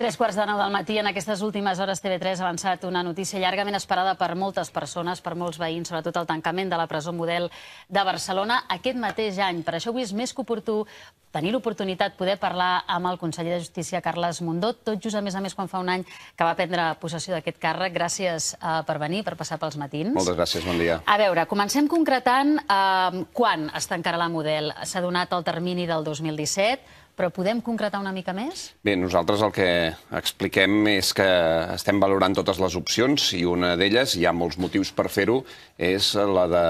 Tres quarts de nou del matí, en aquestes últimes hores TV3 ha avançat una notícia llargament esperada per moltes persones, per molts veïns, sobretot el tancament de la presó model de Barcelona aquest mateix any. Per això avui és més que oportú tenir l'oportunitat poder parlar amb el conseller de Justícia, Carles Mundó, tot just a més a més quan fa un any que va prendre possessió d'aquest càrrec. Gràcies eh, per venir, per passar pels matins. Moltes gràcies, bon dia. A veure, comencem concretant eh, quan es tancarà la model. S'ha donat el termini del 2017, però podem concretar una mica més? Bé, nosaltres el que expliquem és que estem valorant totes les opcions i una d'elles, hi ha molts motius per fer-ho, és la de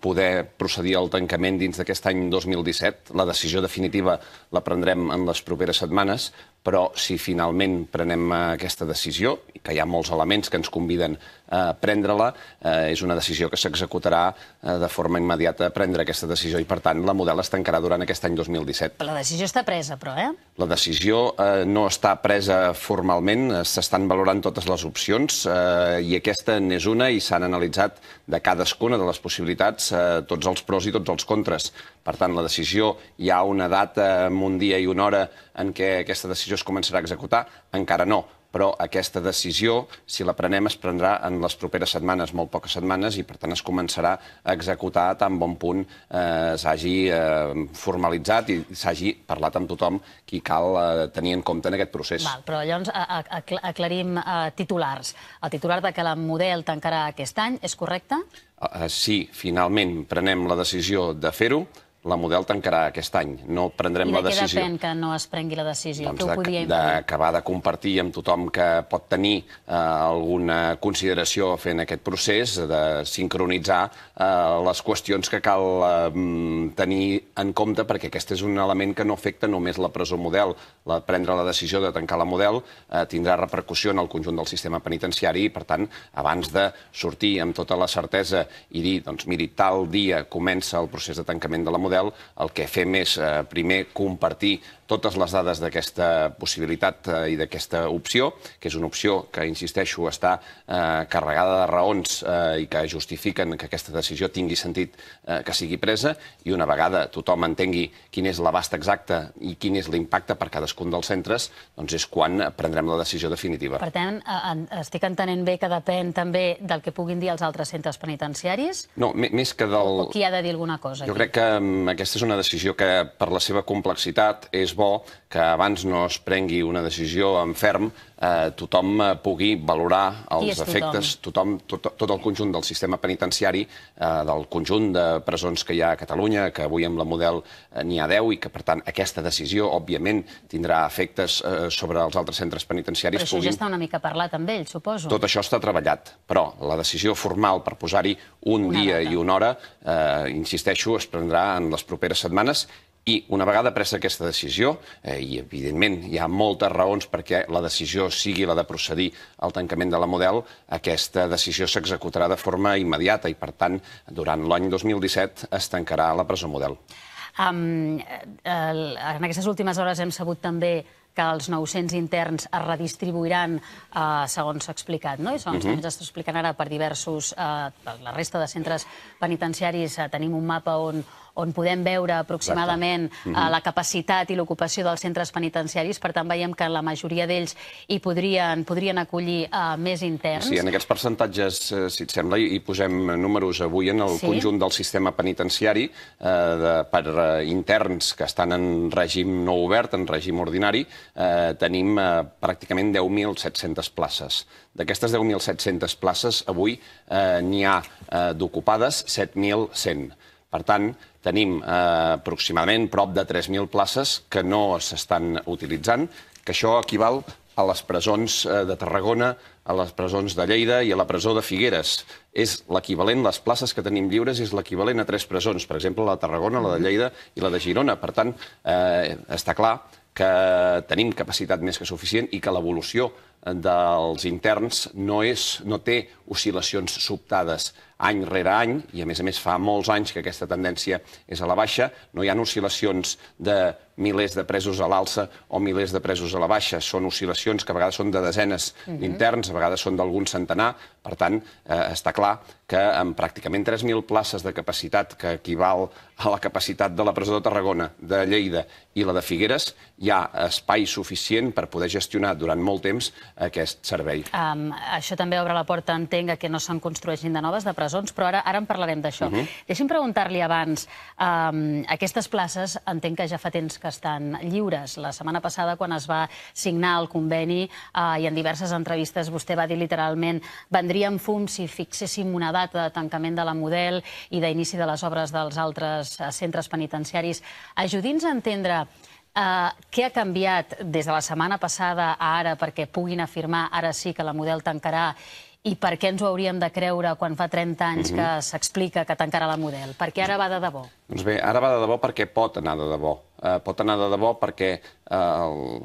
poder procedir al tancament dins d'aquest any 2017. La decisió definitiva la prendrem en les properes setmanes, però si finalment prenem aquesta decisió, i que hi ha molts elements que ens conviden eh, prendre-la. Eh, és una decisió que s'executarà eh, de forma immediata prendre aquesta decisió i, per tant, la model es tancarà durant aquest any 2017. La decisió està presa, però, eh? La decisió eh, no està presa formalment, eh, s'estan valorant totes les opcions eh, i aquesta n'és una i s'han analitzat de cadascuna de les possibilitats eh, tots els pros i tots els contres. Per tant, la decisió hi ha una data, eh, un dia i una hora en què aquesta decisió es començarà a executar? Encara no però aquesta decisió, si la prenem, es prendrà en les properes setmanes, molt poques setmanes, i per tant es començarà a executar tan bon punt eh, s'hagi eh, formalitzat i s'hagi parlat amb tothom qui cal eh, tenir en compte en aquest procés. Val, però llavors a, aclarim eh, titulars. El titular de que la Model tancarà aquest any és correcte? Eh, eh sí, finalment prenem la decisió de fer-ho, la model tancarà aquest any. No prendrem la decisió. I de què depèn que no es prengui la decisió? Doncs D'acabar de, de compartir amb tothom que pot tenir eh, alguna consideració fent aquest procés, de sincronitzar eh, les qüestions que cal eh, tenir en compte, perquè aquest és un element que no afecta només la presó model. La, prendre la decisió de tancar la model eh, tindrà repercussió en el conjunt del sistema penitenciari i, per tant, abans de sortir amb tota la certesa i dir, doncs, miri, tal dia comença el procés de tancament de la model, model, el que fem és, eh, primer, compartir totes les dades d'aquesta possibilitat eh, i d'aquesta opció, que és una opció que, insisteixo, està eh, carregada de raons eh, i que justifiquen que aquesta decisió tingui sentit eh, que sigui presa, i una vegada tothom entengui quin és l'abast exacte i quin és l'impacte per cadascun dels centres, doncs és quan prendrem la decisió definitiva. Per tant, estic entenent bé que depèn també del que puguin dir els altres centres penitenciaris? No, més que del... O qui ha de dir alguna cosa? Jo aquí? crec que mm, aquesta és una decisió que, per la seva complexitat, és bo que abans no es prengui una decisió en ferm Eh, tothom eh, pugui valorar els efectes, tothom, tot, tot el conjunt del sistema penitenciari, eh, del conjunt de presons que hi ha a Catalunya, que avui amb la model eh, n'hi ha 10 i que, per tant, aquesta decisió, òbviament, tindrà efectes eh, sobre els altres centres penitenciaris. Però això puguin... ja està una mica parlat amb ells, suposo. Tot això està treballat, però la decisió formal per posar-hi un una dia data. i una hora, eh, insisteixo, es prendrà en les properes setmanes i una vegada presa aquesta decisió, eh, i evidentment hi ha moltes raons perquè la decisió sigui la de procedir al tancament de la model, aquesta decisió s'executarà de forma immediata i, per tant, durant l'any 2017 es tancarà la presó model. Um, el, en aquestes últimes hores hem sabut també que els 900 interns es redistribuiran eh, segons s'ha explicat, no? I segons uh mhm. -huh. ens explicant ara per diversos... Eh, per la resta de centres penitenciaris eh, tenim un mapa on, on podem veure aproximadament mm la capacitat i l'ocupació dels centres penitenciaris. Per tant, veiem que la majoria d'ells hi podrien, podrien acollir uh, més interns. Sí, en aquests percentatges, eh, si et sembla, hi posem números avui en el sí? conjunt del sistema penitenciari uh, de, per interns que estan en règim no obert, en règim ordinari, uh, tenim uh, pràcticament 10.700 places. D'aquestes 10.700 places, avui eh, n'hi ha eh, d'ocupades 7.100. Per tant, tenim eh, aproximadament prop de 3.000 places que no s'estan utilitzant, que això equival a les presons eh, de Tarragona, a les presons de Lleida i a la presó de Figueres. És l'equivalent, les places que tenim lliures és l'equivalent a tres presons, per exemple, la de Tarragona, la de Lleida i la de Girona. Per tant, eh, està clar que tenim capacitat més que suficient i que l'evolució dels interns no, és, no té oscil·lacions sobtades any rere any, i a més a més fa molts anys que aquesta tendència és a la baixa, no hi ha oscil·lacions de milers de presos a l'alça o milers de presos a la baixa. Són oscil·lacions que a vegades són de desenes uh -huh. d'interns, a vegades són d'algun centenar. Per tant, eh, està clar que amb pràcticament 3.000 places de capacitat, que equival a la capacitat de la presó de Tarragona, de Lleida i la de Figueres, hi ha espai suficient per poder gestionar durant molt temps aquest servei. Um, això també obre la porta, entenc, a que no se'n construeixin de noves de presons, però ara, ara en parlarem d'això. Uh mhm. -huh. Deixi'm preguntar-li abans, um, aquestes places entenc que ja fa temps que estan lliures. La setmana passada, quan es va signar el conveni, uh, i en diverses entrevistes vostè va dir literalment vendríem fum si fixéssim una data de tancament de la model i d'inici de les obres dels altres eh, centres penitenciaris. Ajudi'ns a entendre Eh, què ha canviat des de la setmana passada a ara perquè puguin afirmar ara sí que la model tancarà i per què ens ho hauríem de creure quan fa 30 anys que mhm. s'explica que tancarà la model? Per què ara va de debò? Doncs bé, ara va de debò perquè pot anar de debò. Eh, pot anar de debò perquè eh, el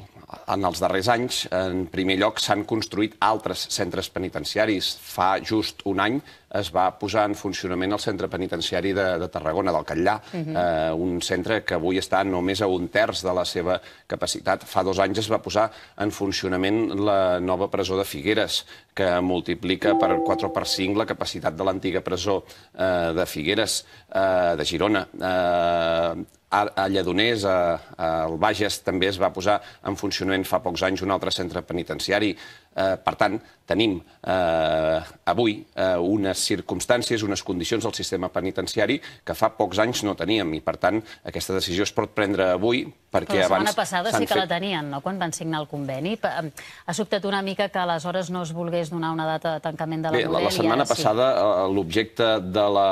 en els darrers anys, en primer lloc, s'han construït altres centres penitenciaris. Fa just un any es va posar en funcionament el centre penitenciari de, de Tarragona, del Catllà, uh mhm. -huh. eh, un centre que avui està només a un terç de la seva capacitat. Fa dos anys es va posar en funcionament la nova presó de Figueres, que multiplica per 4 o per 5 la capacitat de l'antiga presó eh, de Figueres, eh, de Girona. Eh, a Lledoners, al Bages, també es va posar en funcionament funcionament fa pocs anys un altre centre penitenciari Eh, per tant, tenim eh, avui eh, unes circumstàncies, unes condicions del sistema penitenciari que fa pocs anys no teníem i, per tant, aquesta decisió es pot prendre avui perquè Però la abans... setmana passada sí que fet... la tenien, no?, quan van signar el conveni. Ha sobtat una mica que aleshores no es volgués donar una data de tancament de la Bé, Model. La setmana passada sí. Eh, l'objecte de, la,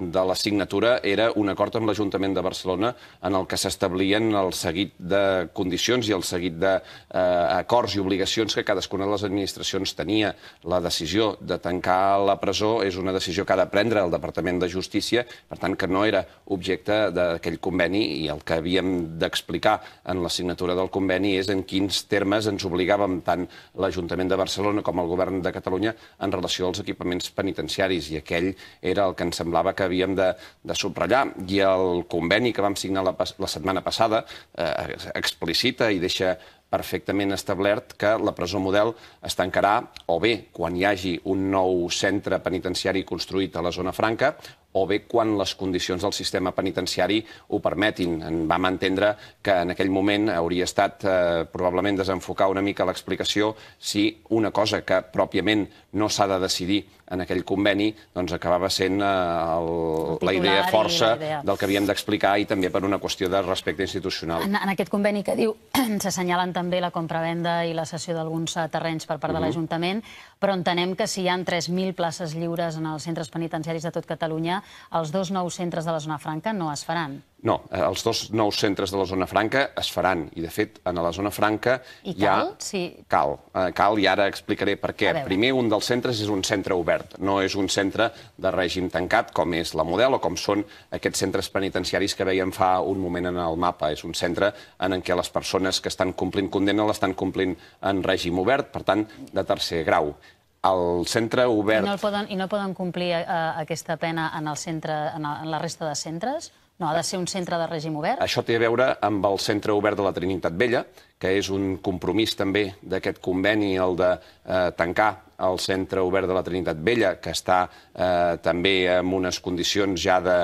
de la signatura era un acord amb l'Ajuntament de Barcelona en el que s'establien el seguit de condicions i el seguit d'acords eh, i obligacions que cadascuna de les les administracions tenia la decisió de tancar la presó és una decisió que ha de prendre el Departament de Justícia, per tant, que no era objecte d'aquell conveni i el que havíem d'explicar en la signatura del conveni és en quins termes ens obligàvem tant l'Ajuntament de Barcelona com el Govern de Catalunya en relació als equipaments penitenciaris i aquell era el que ens semblava que havíem de, de subratllar. I el conveni que vam signar la, la setmana passada eh, explicita i deixa perfectament establert que la presó model es tancarà o bé quan hi hagi un nou centre penitenciari construït a la zona franca o bé quan les condicions del sistema penitenciari ho permetin. En vam entendre que en aquell moment hauria estat eh, probablement desenfocar una mica l'explicació si una cosa que pròpiament no s'ha de decidir en aquell conveni doncs acabava sent eh, el, el la idea força la idea. del que havíem d'explicar i també per una qüestió de respecte institucional. En, en aquest conveni que diu s'assenyalen també la compravenda i la cessió d'alguns eh, terrenys per part de mhm. l'Ajuntament, però entenem que si hi ha 3.000 places lliures en els centres penitenciaris de tot Catalunya, els dos nous centres de la zona franca no es faran. No, eh, els dos nous centres de la zona franca es faran, i de fet, en la zona franca I cal? hi ha... Sí. Cal, eh, cal, i ara explicaré per què. Primer, un dels centres és un centre obert, no és un centre de règim tancat, com és la model o com són aquests centres penitenciaris que veiem fa un moment en el mapa. És un centre en què les persones que estan complint condemna l'estan complint en règim obert, per tant, de tercer grau al centre obert... I no, poden, i no poden complir eh, aquesta pena en, el centre, en, el, en la resta de centres? No ha de ser un centre de règim obert? Això té a veure amb el centre obert de la Trinitat Vella, que és un compromís també d'aquest conveni, el de eh, tancar el centre obert de la Trinitat Vella, que està eh, també en unes condicions ja de,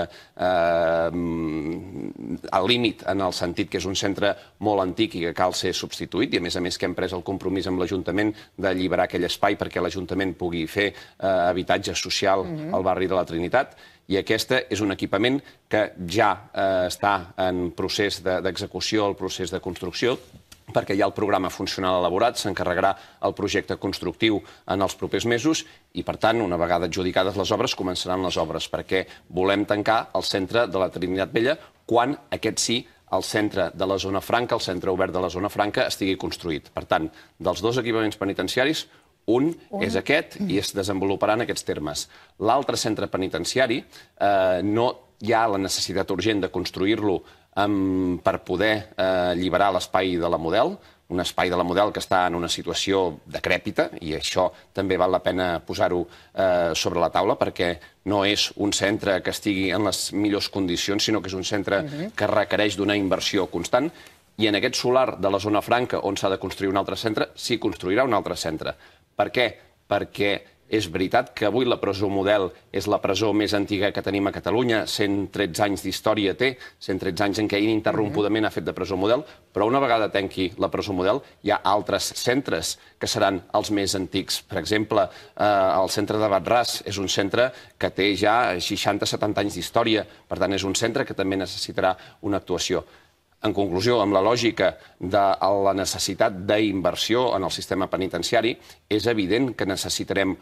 eh, al límit, en el sentit que és un centre molt antic i que cal ser substituït, i a més a més que hem pres el compromís amb l'Ajuntament d'alliberar aquell espai perquè l'Ajuntament pugui fer eh, habitatge social mm -hmm. al barri de la Trinitat i aquesta és un equipament que ja eh, està en procés d'execució, de, el procés de construcció, perquè ja el programa funcional elaborat s'encarregarà el projecte constructiu en els propers mesos i, per tant, una vegada adjudicades les obres, començaran les obres, perquè volem tancar el centre de la Trinitat Vella quan aquest sí el centre de la zona franca, el centre obert de la zona franca, estigui construït. Per tant, dels dos equipaments penitenciaris, un, Un és aquest i es desenvoluparà en aquests termes. L'altre centre penitenciari eh, no hi ha la necessitat urgent de construir-lo per poder eh, alliberar l'espai de la model, un espai de la model que està en una situació decrèpita, i això també val la pena posar-ho eh, sobre la taula, perquè no és un centre que estigui en les millors condicions, sinó que és un centre uh mm-hmm. -huh. que requereix d'una inversió constant, i en aquest solar de la zona franca, on s'ha de construir un altre centre, s'hi construirà un altre centre. Per què? Perquè és veritat que avui la presó model és la presó més antiga que tenim a Catalunya, 113 anys d'història té, 113 anys en què ininterrompudament ha fet de presó model, però una vegada tanqui la presó model hi ha altres centres que seran els més antics. Per exemple, eh, el centre de Batràs és un centre que té ja 60-70 anys d'història, per tant és un centre que també necessitarà una actuació. En conclusió, amb la lògica de la necessitat d'inversió en el sistema penitenciari, és evident que necessitarem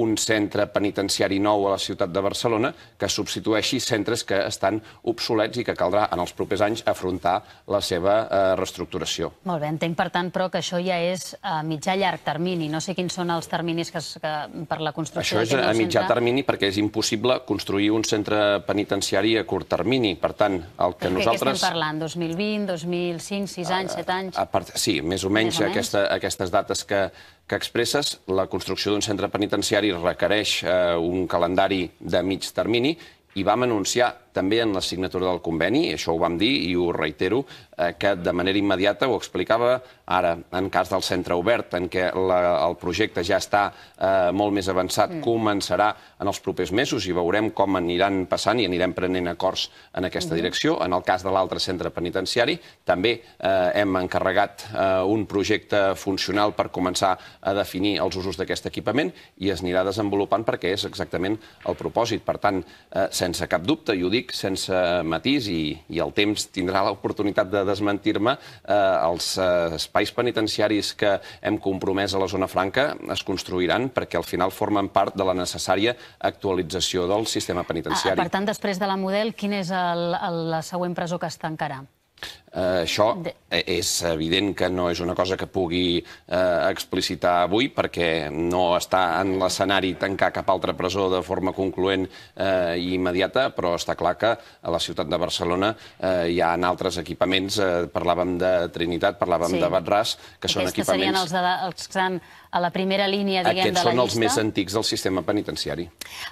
un centre penitenciari nou a la ciutat de Barcelona que substitueixi centres que estan obsolets i que caldrà en els propers anys afrontar la seva eh, reestructuració. Molt bé, entenc, per tant, però que això ja és a mitjà llarg termini. No sé quins són els terminis que, que per la construcció Això és a mitjà centre... termini perquè és impossible construir un centre penitenciari a curt termini. Per tant, el que per nosaltres... Què estem parlant? 2020, 2005, 6 anys, 7 anys? A, a part... Sí, més o menys, més o menys. Aquesta, aquestes dates que, que expresses la construcció d'un centre penitenciari requereix eh, un calendari de mig termini i vam anunciar també en la signatura del conveni, això ho vam dir i ho reitero, eh, que de manera immediata ho explicava ara, en cas del centre obert, en què la, el projecte ja està eh, molt més avançat, mm. començarà en els propers mesos i veurem com aniran passant i anirem prenent acords en aquesta mm. direcció. En el cas de l'altre centre penitenciari, també eh, hem encarregat eh, un projecte funcional per començar a definir els usos d'aquest equipament i es anirà desenvolupant perquè és exactament el propòsit. Per tant, eh, sense cap dubte, i ho dic, dic sense matís i, i el temps tindrà l'oportunitat de desmentir-me, eh, els eh, espais penitenciaris que hem compromès a la zona franca es construiran perquè al final formen part de la necessària actualització del sistema penitenciari. Ah, ah, per tant, després de la model, quina és el, el, la següent presó que es tancarà? Eh, això e-, és evident que no és una cosa que pugui eh, explicitar avui, perquè no està en l'escenari tancar cap altra presó de forma concloent eh, i immediata, però està clar que a la ciutat de Barcelona eh, hi ha en altres equipaments, eh, parlàvem de Trinitat, parlàvem sí. de Batràs, que Aquests són equipaments... Serien els, de els que estan a la primera línia, diguem, Aquests de la llista? Aquests són els més antics del sistema penitenciari.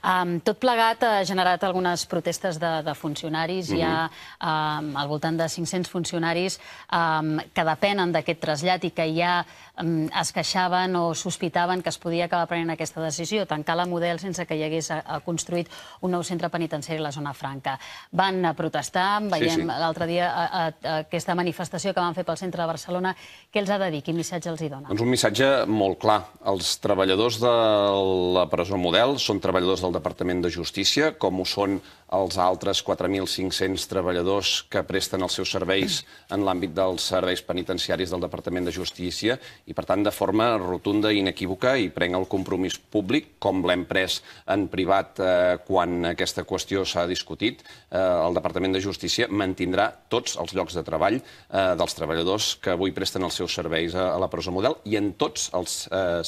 Um, tot plegat ha generat algunes protestes de, de funcionaris. Mm -hmm. Hi ha um, al voltant de 500 funcionaris funcionaris ehm, que depenen d'aquest trasllat i que hi ha es queixaven o sospitaven que es podia acabar prenent aquesta decisió, tancar la model sense que hi hagués eh, construït un nou centre penitenciari a la zona franca. Van eh, protestar, veiem sí, sí. l'altre dia a, eh, a, aquesta manifestació que van fer pel centre de Barcelona. Què els ha de dir? Quin missatge els hi dona? Doncs un missatge molt clar. Els treballadors de la presó model són treballadors del Departament de Justícia, com ho són els altres 4.500 treballadors que presten els seus serveis en l'àmbit dels serveis penitenciaris del Departament de Justícia i, per tant, de forma rotunda i inequívoca i prenc el compromís públic, com l'hem pres en privat eh, quan aquesta qüestió s'ha discutit, eh, el Departament de Justícia mantindrà tots els llocs de treball eh, dels treballadors que avui presten els seus serveis a, a la presó model i en tots els eh,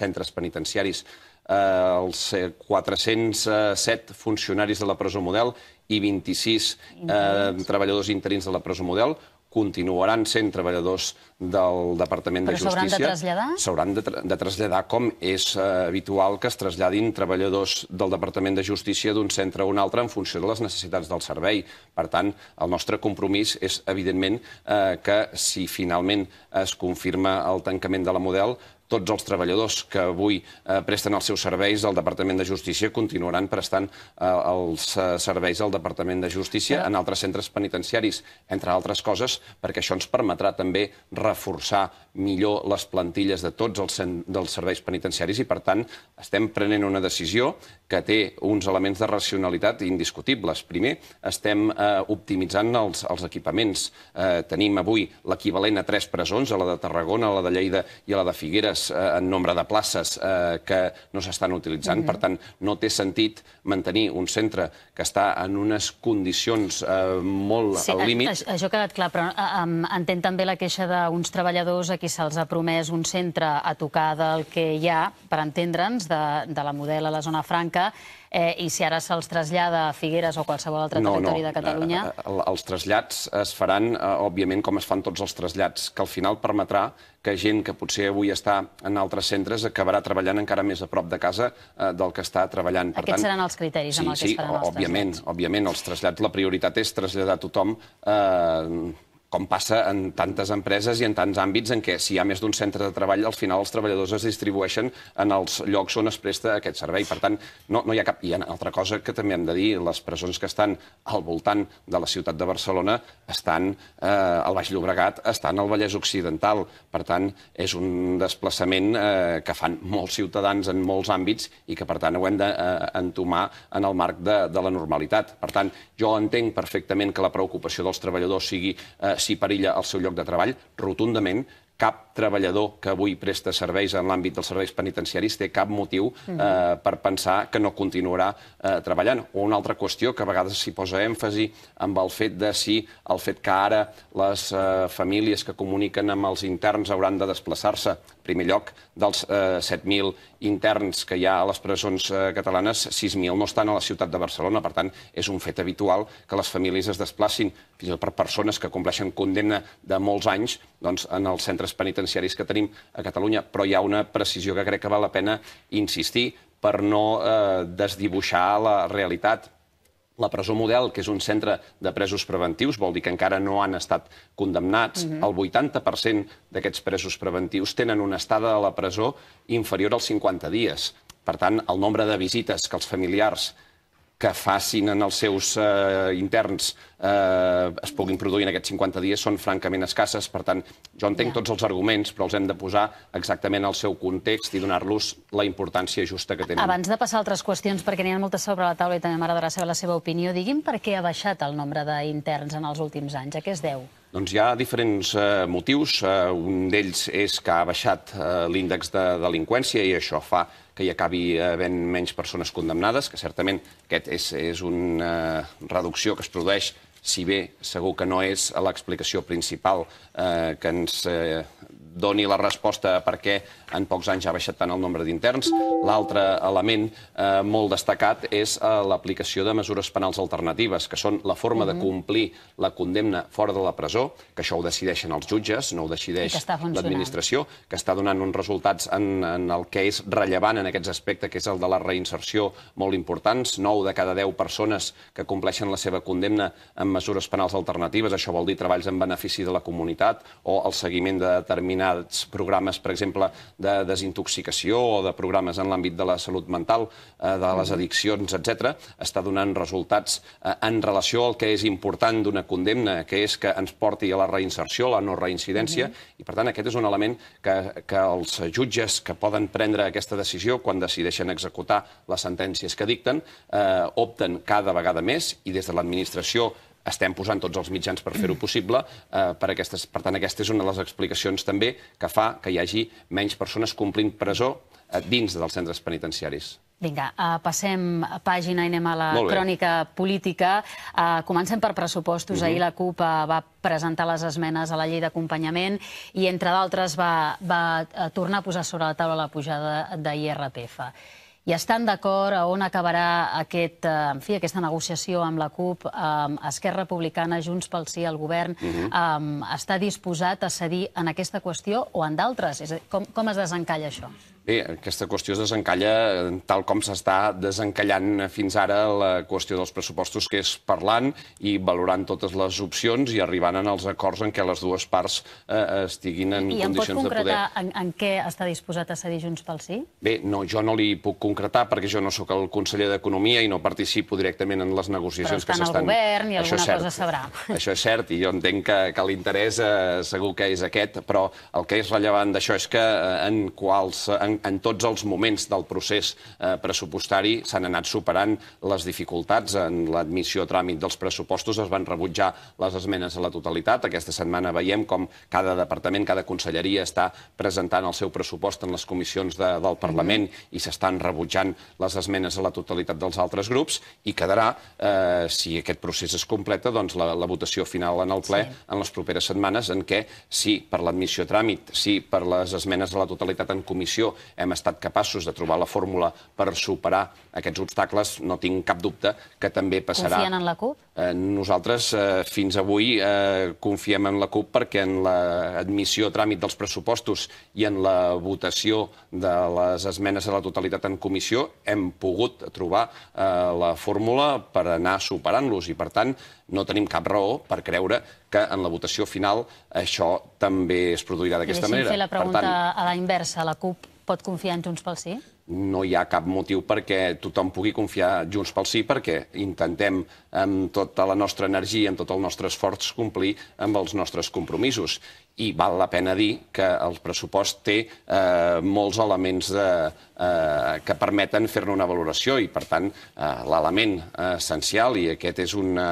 centres penitenciaris eh, els 407 eh, funcionaris de la presó model i 26 eh, treballadors interins de la presó model continuaran sent treballadors del Departament de Justícia... Però s'hauran de traslladar? S'hauran de, de traslladar, com és eh, habitual que es traslladin treballadors del Departament de Justícia d'un centre a un altre en funció de les necessitats del servei. Per tant, el nostre compromís és, evidentment, eh, que si finalment es confirma el tancament de la model, tots els treballadors que avui eh, presten els seus serveis al Departament de Justícia continuaran prestant eh, els eh, serveis al Departament de Justícia Però... en altres centres penitenciaris, entre altres coses, perquè això ens permetrà també reforçar millor les plantilles de tots els, dels serveis penitenciaris i, per tant, estem prenent una decisió que té uns elements de racionalitat indiscutibles. Primer, estem eh, optimitzant els, els equipaments. Eh, tenim avui l'equivalent a tres presons, a la de Tarragona, a la de Lleida i a la de Figueres, eh, en nombre de places eh, que no s'estan utilitzant. Mm -hmm. Per tant, no té sentit mantenir un centre que està en unes condicions eh, molt sí, al límit. Això ha quedat clar, però um, entenc també la queixa d'un uns treballadors a qui se'ls ha promès un centre a tocar del que hi ha, per entendre'ns, de, de la model a la zona franca, eh, i si ara se'ls trasllada a Figueres o qualsevol altre no, territori no. de Catalunya... No, no, eh, eh, eh, els trasllats es faran, òbviament, com es fan tots els trasllats, que al final permetrà que gent que potser avui està en altres centres acabarà treballant encara més a prop de casa eh, del que està treballant. Per Aquests tant, seran els criteris sí, amb els sí, que es faran els òbviament, trasllats. Sí, òbviament, els trasllats. La prioritat és traslladar tothom eh, com passa en tantes empreses i en tants àmbits en què si hi ha més d'un centre de treball, al final els treballadors es distribueixen en els llocs on es presta aquest servei. Per tant, no, no hi ha cap... I una altra cosa que també hem de dir, les presons que estan al voltant de la ciutat de Barcelona estan eh, al Baix Llobregat, estan al Vallès Occidental. Per tant, és un desplaçament eh, que fan molts ciutadans en molts àmbits i que, per tant, ho hem d'entomar eh, en el marc de, de la normalitat. Per tant, jo entenc perfectament que la preocupació dels treballadors sigui eh, si perilla el seu lloc de treball, rotundament cap treballador que avui presta serveis en l'àmbit dels serveis penitenciaris té cap motiu eh, mhm. per pensar que no continuarà eh, treballant. O una altra qüestió que a vegades s'hi posa èmfasi amb el fet de si el fet que ara les eh, famílies que comuniquen amb els interns hauran de desplaçar-se, en primer lloc, dels eh, 7.000 interns que hi ha a les presons eh, catalanes, 6.000 no estan a la ciutat de Barcelona. Per tant, és un fet habitual que les famílies es desplacin, fins i tot per persones que compleixen condemna de molts anys doncs, en els centres penitenciaris que tenim a Catalunya. Però hi ha una precisió que crec que val la pena insistir per no eh, desdibuixar la realitat la presó model, que és un centre de presos preventius, vol dir que encara no han estat condemnats. Uh -huh. El 80% d'aquests presos preventius tenen una estada a la presó inferior als 50 dies. Per tant, el nombre de visites que els familiars que facin en els seus eh, interns eh, es puguin produir en aquests 50 dies són francament escasses. Per tant, jo entenc ja. tots els arguments, però els hem de posar exactament al seu context i donar-los la importància justa que tenen. Abans de passar a altres qüestions, perquè n'hi ha moltes sobre la taula i també m'agradarà saber la seva opinió, digui'm per què ha baixat el nombre d'interns en els últims anys. A què es deu? Doncs hi ha diferents eh, motius. Eh, un d'ells és que ha baixat eh, l'índex de delinqüència i això fa que hi acabi havent menys persones condemnades, que certament aquest és, és una eh, reducció que es produeix si bé segur que no és l'explicació principal eh, que ens eh, doni la resposta a per què en pocs anys ha baixat tant el nombre d'interns. L'altre element eh, molt destacat és eh, l'aplicació de mesures penals alternatives, que són la forma mm -hmm. de complir la condemna fora de la presó, que això ho decideixen els jutges, no ho decideix l'administració, que està donant uns resultats en, en el que és rellevant en aquests aspectes, que és el de la reinserció, molt importants. 9 de cada 10 persones que compleixen la seva condemna amb mesures penals alternatives, això vol dir treballs en benefici de la comunitat o el seguiment de determinats determinats programes, per exemple, de desintoxicació o de programes en l'àmbit de la salut mental, eh, de les addiccions, etc, està donant resultats eh, en relació al que és important d'una condemna, que és que ens porti a la reinserció, a la no reincidència, mm -hmm. i per tant aquest és un element que, que els jutges que poden prendre aquesta decisió quan decideixen executar les sentències que dicten eh, opten cada vegada més i des de l'administració estem posant tots els mitjans per fer-ho possible. Eh, per, aquestes, per tant, aquesta és una de les explicacions també que fa que hi hagi menys persones complint presó eh, dins dels centres penitenciaris. Vinga, uh, passem a pàgina i anem a la crònica política. Uh, comencem per pressupostos. Uh mhm. -huh. Ahir la CUP uh, va presentar les esmenes a la llei d'acompanyament i, entre d'altres, va, va uh, tornar a posar sobre la taula la pujada d'IRPF i estan d'acord a on acabarà aquest, eh, en fi, aquesta negociació amb la CUP, amb Esquerra Republicana, Junts pel Sí, el govern, uh -huh. um, està disposat a cedir en aquesta qüestió o en d'altres? Com, com es desencalla això? Bé, aquesta qüestió es desencalla tal com s'està desencallant fins ara la qüestió dels pressupostos, que és parlant i valorant totes les opcions i arribant en els acords en què les dues parts eh, estiguin en I condicions de poder. I em pot concretar en, en què està disposat a cedir Junts pel Sí? Bé, no, jo no li puc concretar perquè jo no sóc el conseller d'Economia i no participo directament en les negociacions que s'estan... Però està en el govern i alguna cosa sabrà. Això és cert, i jo entenc que, que l'interès eh, segur que és aquest, però el que és rellevant d'això és que eh, en quals... En en, en tots els moments del procés eh, pressupostari s'han anat superant les dificultats. En l'admissió a tràmit dels pressupostos es van rebutjar les esmenes a la totalitat. Aquesta setmana veiem com cada departament, cada conselleria està presentant el seu pressupost en les comissions de, del Parlament mm -hmm. i s'estan rebutjant les esmenes a la totalitat dels altres grups i quedarà, eh, si aquest procés es completa, doncs la, la votació final en el ple sí. en les properes setmanes en què, sí, per l'admissió a tràmit, sí, per les esmenes a la totalitat en comissió hem estat capaços de trobar la fórmula per superar aquests obstacles, no tinc cap dubte que també passarà... Confien en la CUP? Eh, nosaltres eh, fins avui eh, confiem en la CUP perquè en l'admissió a tràmit dels pressupostos i en la votació de les esmenes a la totalitat en comissió hem pogut trobar eh, la fórmula per anar superant-los i, per tant, no tenim cap raó per creure que en la votació final això també es produirà d'aquesta manera. Deixem fer la pregunta a la inversa. La CUP pot confiar en Junts pel Sí? No hi ha cap motiu perquè tothom pugui confiar Junts pel Sí, perquè intentem amb tota la nostra energia, amb tot el nostre esforç, complir amb els nostres compromisos i val la pena dir que el pressupost té eh, molts elements de, eh, que permeten fer-ne una valoració i, per tant, eh, l'element eh, essencial, i aquest és un eh,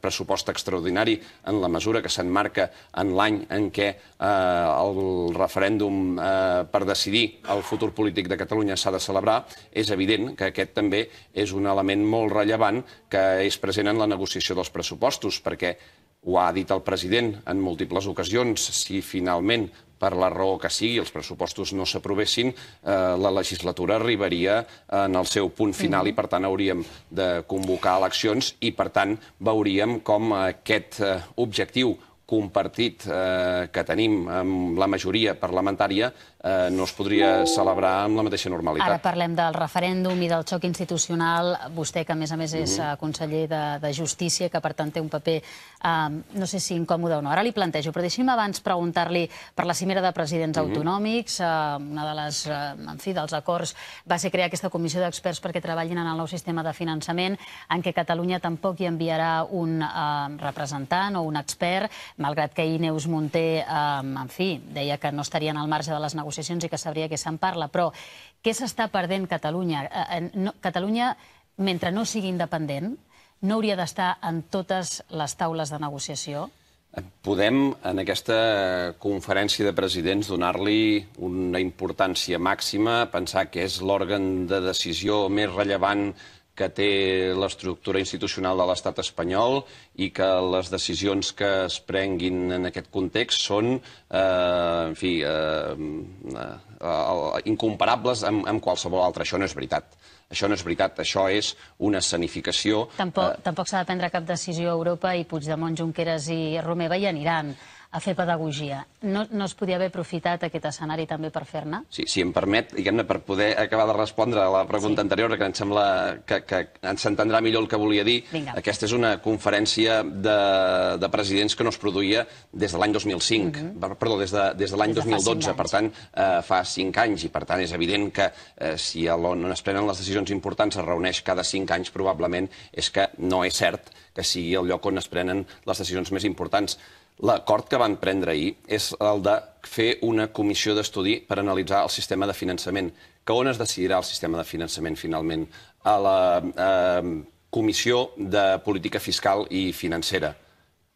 pressupost extraordinari en la mesura que s'enmarca en l'any en què eh, el referèndum eh, per decidir el futur polític de Catalunya s'ha de celebrar, és evident que aquest també és un element molt rellevant que és present en la negociació dels pressupostos, perquè ho ha dit el president en múltiples ocasions. Si finalment per la raó que sigui, els pressupostos no s'aprovessin, eh, la legislatura arribaria en el seu punt final i, per tant, hauríem de convocar eleccions i, per tant, veuríem com aquest eh, objectiu compartit eh, que tenim amb la majoria parlamentària eh, no es podria celebrar amb la mateixa normalitat. Ara parlem del referèndum i del xoc institucional. Vostè, que a més a més és mm -hmm. conseller de, de Justícia, que per tant té un paper, eh, no sé si incòmode o no. Ara li plantejo, però deixi'm abans preguntar-li per la cimera de presidents mm -hmm. autonòmics. Eh, una de les, eh, en fi, dels acords va ser crear aquesta comissió d'experts perquè treballin en el nou sistema de finançament en què Catalunya tampoc hi enviarà un eh, representant o un expert malgrat que ahir Neus Monté, eh, en fi, deia que no estarien al marge de les negociacions i que sabria què se'n parla, però què s'està perdent Catalunya? Eh, no, Catalunya, mentre no sigui independent, no hauria d'estar en totes les taules de negociació? Podem, en aquesta conferència de presidents, donar-li una importància màxima, pensar que és l'òrgan de decisió més rellevant que té l'estructura institucional de l'estat espanyol i que les decisions que es prenguin en aquest context són, eh, en fi, eh, eh, eh incomparables amb, amb qualsevol altre. Això no és veritat. Això no és veritat, això és una escenificació... Tampoc, eh... tampoc s'ha de prendre cap decisió a Europa i Puigdemont, Junqueras i Romeva hi aniran a fer pedagogia. No, no es podia haver aprofitat aquest escenari també per fer-ne? Sí, si em permet, diguem-ne, per poder acabar de respondre a la pregunta sí. anterior, que em sembla que, que ens entendrà millor el que volia dir, Vinga. aquesta és una conferència de, de presidents que no es produïa des de l'any 2005, mm -hmm. perdó, des de, des de l'any 2012, per tant, eh, fa 5 anys, i per tant és evident que eh, si l'on es prenen les decisions importants es reuneix cada 5 anys, probablement és que no és cert que sigui el lloc on es prenen les decisions més importants. L'acord que van prendre ahir és el de fer una comissió d'estudi per analitzar el sistema de finançament. Que on es decidirà el sistema de finançament, finalment? A la eh, Comissió de Política Fiscal i Financera,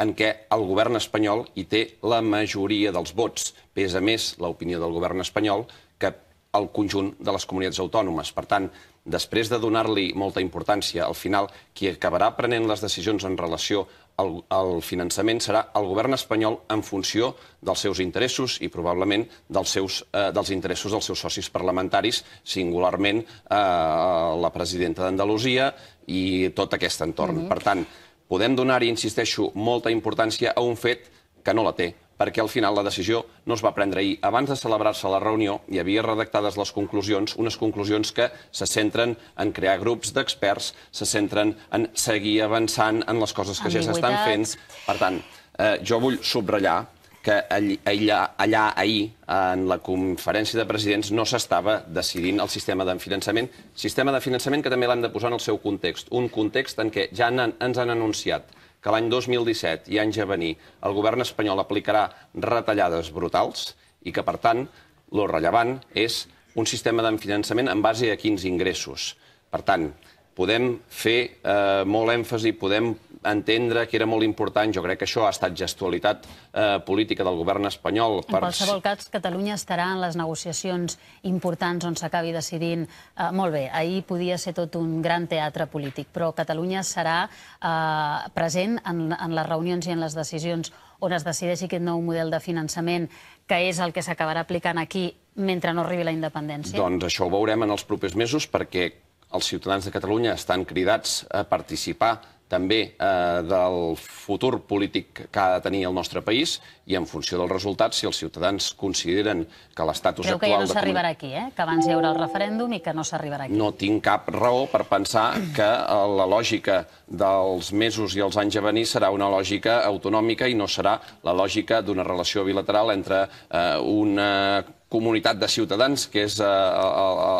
en què el govern espanyol hi té la majoria dels vots. Pesa més l'opinió del govern espanyol que el conjunt de les comunitats autònomes. Per tant, després de donar-li molta importància, al final, qui acabarà prenent les decisions en relació el, el finançament serà el govern espanyol en funció dels seus interessos i probablement dels, seus, eh, dels interessos dels seus socis parlamentaris, singularment eh, la presidenta d'Andalusia i tot aquest entorn. Mm -hmm. Per tant, podem donar-hi, insisteixo, molta importància a un fet que no la té perquè al final la decisió no es va prendre ahir. Abans de celebrar-se la reunió hi havia redactades les conclusions, unes conclusions que se centren en crear grups d'experts, se centren en seguir avançant en les coses que ja s'estan fent. Per tant, eh, jo vull subratllar que allà, allà ahir, en la conferència de presidents, no s'estava decidint el sistema de finançament. Sistema de finançament que també l'hem de posar en el seu context. Un context en què ja ens han anunciat que l'any 2017 i anys a venir el govern espanyol aplicarà retallades brutals i que, per tant, lo rellevant és un sistema de finançament en base a quins ingressos. Per tant, podem fer eh, molt èmfasi, podem entendre que era molt important, jo crec que això ha estat gestualitat eh, política del govern espanyol. Per... En qualsevol cas, Catalunya estarà en les negociacions importants on s'acabi decidint. Eh, molt bé, ahir podia ser tot un gran teatre polític, però Catalunya serà eh, present en, en les reunions i en les decisions on es decideixi aquest nou model de finançament, que és el que s'acabarà aplicant aquí mentre no arribi la independència? Doncs això ho veurem en els propers mesos, perquè els ciutadans de Catalunya estan cridats a participar també eh, del futur polític que ha de tenir el nostre país i en funció dels resultats, si els ciutadans consideren que l'estatus actual... Creu que ja no s'arribarà aquí, eh? que abans hi haurà el referèndum i que no s'arribarà aquí. No tinc cap raó per pensar que eh, la lògica dels mesos i els anys a venir serà una lògica autonòmica i no serà la lògica d'una relació bilateral entre eh, una comunitat de ciutadans, que és, eh,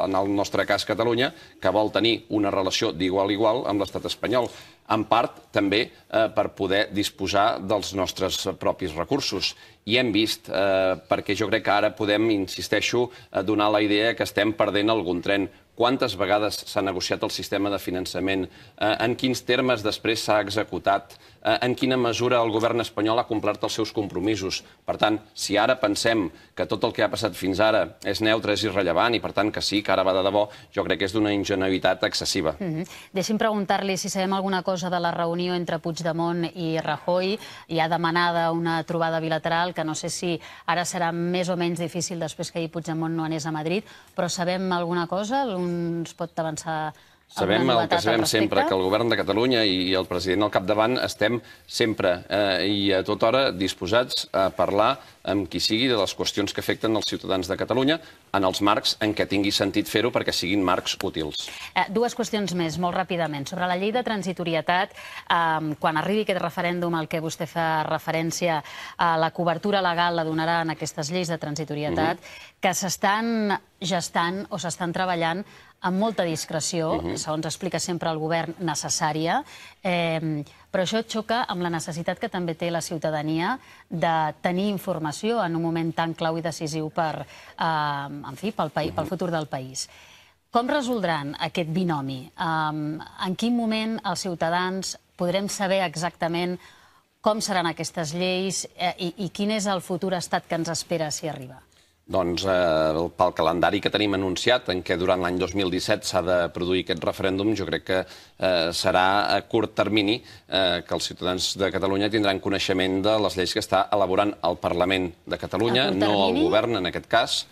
en el nostre cas, Catalunya, que vol tenir una relació d'igual a igual amb l'estat espanyol, en part també eh, per poder disposar dels nostres propis recursos. I hem vist, eh, perquè jo crec que ara podem, insisteixo, eh, donar la idea que estem perdent algun tren quantes vegades s'ha negociat el sistema de finançament, eh, en quins termes després s'ha executat, Eh, en quina mesura el govern espanyol ha complert els seus compromisos. Per tant, si ara pensem que tot el que ha passat fins ara és neutre, és irrellevant, i per tant que sí, que ara va de debò, jo crec que és d'una ingenuïtat excessiva. Mm -hmm. Deixi'm preguntar-li si sabem alguna cosa de la reunió entre Puigdemont i Rajoy. Hi ha demanada una trobada bilateral, que no sé si ara serà més o menys difícil després que ahir Puigdemont no anés a Madrid, però sabem alguna cosa? es pot avançar Sabem el que sabem sempre, que el govern de Catalunya i el president al capdavant estem sempre eh, i a tota hora disposats a parlar amb qui sigui de les qüestions que afecten els ciutadans de Catalunya en els marcs en què tingui sentit fer-ho perquè siguin marcs útils. Eh, dues qüestions més, molt ràpidament. Sobre la llei de transitorietat, eh, quan arribi aquest referèndum al que vostè fa referència, eh, la cobertura legal la donarà en aquestes lleis de transitorietat mm -hmm. que s'estan gestant o s'estan treballant amb molta discreció, uh mhm. -huh. segons explica sempre el govern, necessària, eh, però això xoca amb la necessitat que també té la ciutadania de tenir informació en un moment tan clau i decisiu per, eh, en fi, pel, país, uh -huh. pel mhm. futur del país. Com resoldran aquest binomi? Um, en quin moment els ciutadans podrem saber exactament com seran aquestes lleis eh, i, i quin és el futur estat que ens espera si arriba? Doncs eh, pel calendari que tenim anunciat, en què durant l'any 2017 s'ha de produir aquest referèndum, jo crec que eh, serà a curt termini eh, que els ciutadans de Catalunya tindran coneixement de les lleis que està elaborant el Parlament de Catalunya, no el govern en aquest cas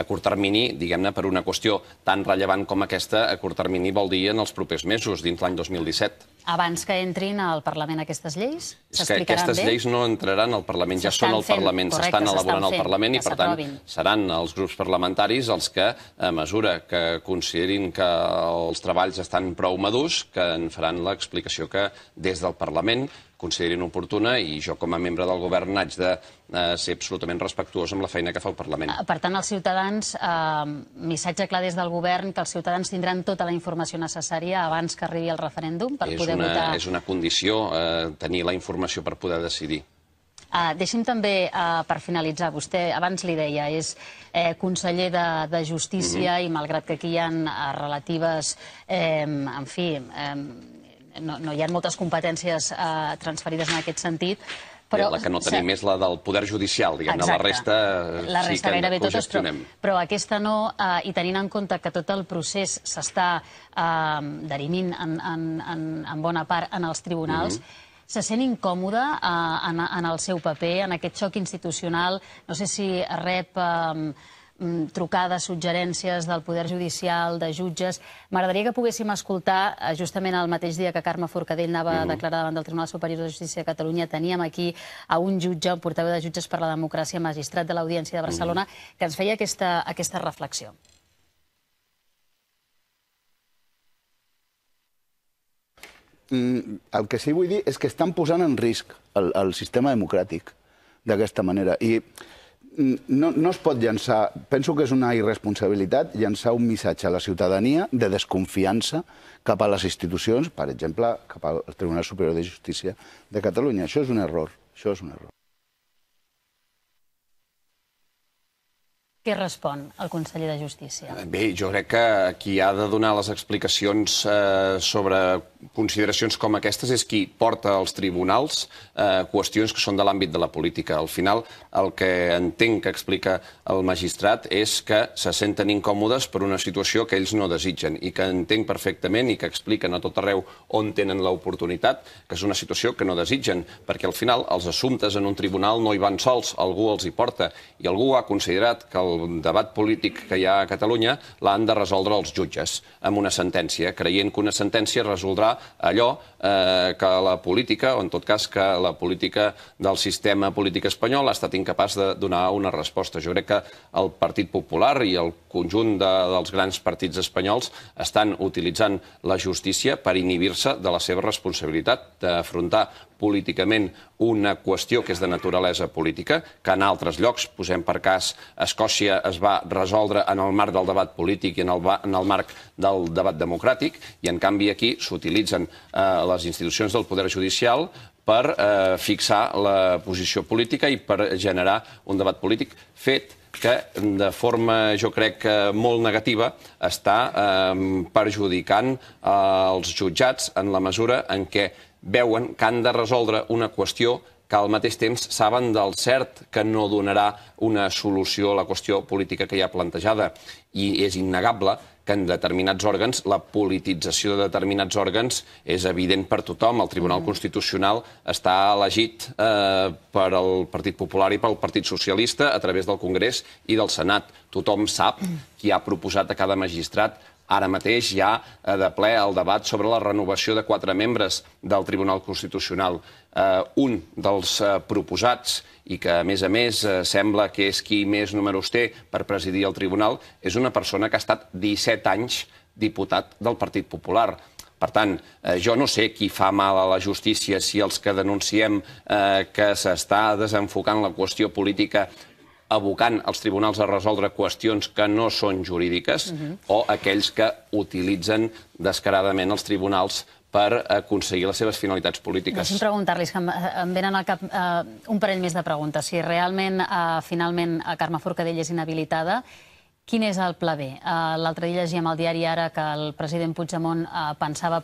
a curt termini, diguem-ne, per una qüestió tan rellevant com aquesta, a curt termini vol dir en els propers mesos, dins l'any 2017 abans que entrin al Parlament aquestes lleis? És que aquestes bé? lleis no entraran al Parlament, ja són al Parlament, s'estan elaborant al Parlament i, per tant, seran els grups parlamentaris els que, a mesura que considerin que els treballs estan prou madurs, que en faran l'explicació que des del Parlament considerin oportuna i jo com a membre del govern haig de eh, ser absolutament respectuós amb la feina que fa el Parlament. Per tant, els ciutadans, eh, missatge clar des del govern, que els ciutadans tindran tota la informació necessària abans que arribi el referèndum per poder votar... És una condició eh, tenir la informació per poder decidir. Ah, deixi'm també, per finalitzar, vostè abans li deia, és eh, conseller de, de Justícia mhm. i malgrat que aquí hi ha relatives, en fi, no, no hi ha moltes competències eh, transferides en aquest sentit, però... La que no tenim és la del Poder Judicial, diguem-ne, la resta... La resta sí que gairebé totes, però, però aquesta no, eh, i tenint en compte que tot el procés s'està eh, derimint en, en, en, en bona part en els tribunals, mm -hmm se sent incòmode eh, en, en el seu paper, en aquest xoc institucional. No sé si rep... Eh, Mm, trucades, suggerències del Poder Judicial, de jutges. M'agradaria que poguéssim escoltar, eh, justament el mateix dia que Carme Forcadell anava a mm-hmm. declarar davant del Tribunal Superior de Justícia de Catalunya, teníem aquí a un jutge, un portaveu de jutges per la democràcia, magistrat de l'Audiència de Barcelona, mm-hmm. que ens feia aquesta, aquesta reflexió. Mm, el que sí vull dir és que estan posant en risc el, el sistema democràtic d'aquesta manera. I no, no es pot llançar, penso que és una irresponsabilitat llançar un missatge a la ciutadania de desconfiança cap a les institucions, per exemple, cap al Tribunal Superior de Justícia de Catalunya. Això és un error, això és un error. Què respon el conseller de Justícia? Bé, jo crec que qui ha de donar les explicacions eh, sobre consideracions com aquestes és qui porta als tribunals eh, qüestions que són de l'àmbit de la política. Al final, el que entenc que explica el magistrat és que se senten incòmodes per una situació que ells no desitgen i que entenc perfectament i que expliquen a tot arreu on tenen l'oportunitat, que és una situació que no desitgen, perquè al final els assumptes en un tribunal no hi van sols, algú els hi porta i algú ha considerat que el debat polític que hi ha a Catalunya l'han de resoldre els jutges amb una sentència, creient que una sentència resoldrà allò eh, que la política, o en tot cas que la política del sistema polític espanyol ha estat incapaç de donar una resposta. Jo crec que el Partit Popular i el conjunt de, dels grans partits espanyols estan utilitzant la justícia per inhibir-se de la seva responsabilitat d'afrontar políticament una qüestió que és de naturalesa política, que en altres llocs, posem per cas, Escòcia es va resoldre en el marc del debat polític i en el, en el marc del debat democràtic, i en canvi aquí s'utilitzen eh, les institucions del poder judicial per eh, fixar la posició política i per generar un debat polític fet que de forma, jo crec, eh, molt negativa està eh, perjudicant eh, els jutjats en la mesura en què veuen que han de resoldre una qüestió que al mateix temps saben del cert que no donarà una solució a la qüestió política que hi ha plantejada. I és innegable que en determinats òrgans, la politització de determinats òrgans és evident per tothom. El Tribunal mm. Constitucional està elegit eh, per el Partit Popular i pel Partit Socialista a través del Congrés i del Senat. Tothom sap mm. qui ha proposat a cada magistrat Ara mateix hi ha eh, de ple el debat sobre la renovació de quatre membres del Tribunal Constitucional. Eh, un dels eh, proposats i que, a més a més, eh, sembla que és qui més números té per presidir el Tribunal, és una persona que ha estat 17 anys diputat del Partit Popular. Per tant, eh, jo no sé qui fa mal a la justícia, si els que denunciem eh, que s'està desenfocant la qüestió política abocant els tribunals a resoldre qüestions que no són jurídiques uh -huh. o aquells que utilitzen descaradament els tribunals per aconseguir les seves finalitats polítiques. Deixi'm preguntar-los, que em venen al cap eh, un parell més de preguntes. Si realment, eh, finalment, eh, Carme Forcadell és inhabilitada, quin és el pla B? Eh, L'altre dia llegíem al diari ara que el president Puigdemont eh, pensava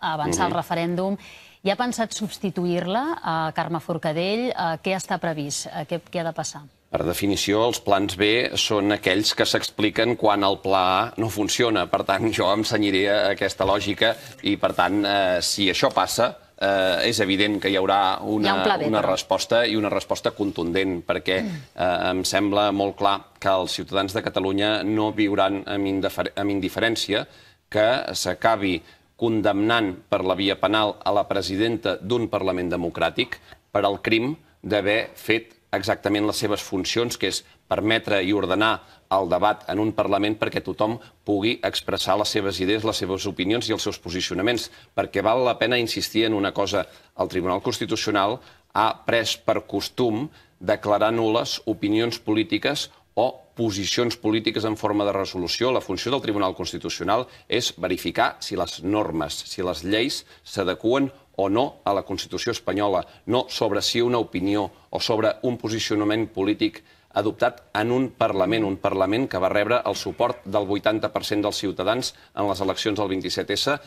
avançar uh -huh. el referèndum. Ja ha pensat substituir-la, eh, Carme Forcadell? Eh, què està previst? Eh, què, què ha de passar? Per definició, els plans B són aquells que s'expliquen quan el pla A no funciona. Per tant, jo em senyiré a aquesta lògica i, per tant, eh, si això passa, eh, és evident que hi haurà una, hi ha un B, una però. resposta i una resposta contundent, perquè mm. eh, em sembla molt clar que els ciutadans de Catalunya no viuran amb, indifer amb indiferència que s'acabi condemnant per la via penal a la presidenta d'un Parlament democràtic per al crim d'haver fet exactament les seves funcions, que és permetre i ordenar el debat en un Parlament perquè tothom pugui expressar les seves idees, les seves opinions i els seus posicionaments, perquè val la pena insistir en una cosa. El Tribunal Constitucional ha pres per costum declarar nules opinions polítiques o posicions polítiques en forma de resolució. La funció del Tribunal Constitucional és verificar si les normes, si les lleis s'adequen o no a la Constitució espanyola, no sobre si una opinió o sobre un posicionament polític adoptat en un Parlament, un Parlament que va rebre el suport del 80% dels ciutadans en les eleccions del 27S,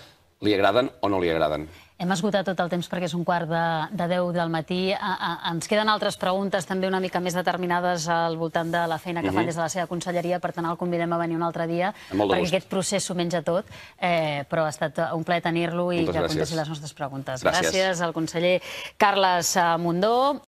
li agraden o no li agraden. Hem esgotat tot el temps perquè és un quart de, de 10 del matí. A, a, ens queden altres preguntes també una mica més determinades al voltant de la feina que mm -hmm. fan mhm. des de la seva conselleria. Per tant, el convidem a venir un altre dia perquè gust. aquest procés s'ho menja tot. Eh, però ha estat un plaer tenir-lo i Moltes que contesti les nostres preguntes. Gràcies. gràcies al conseller Carles eh, Mundó.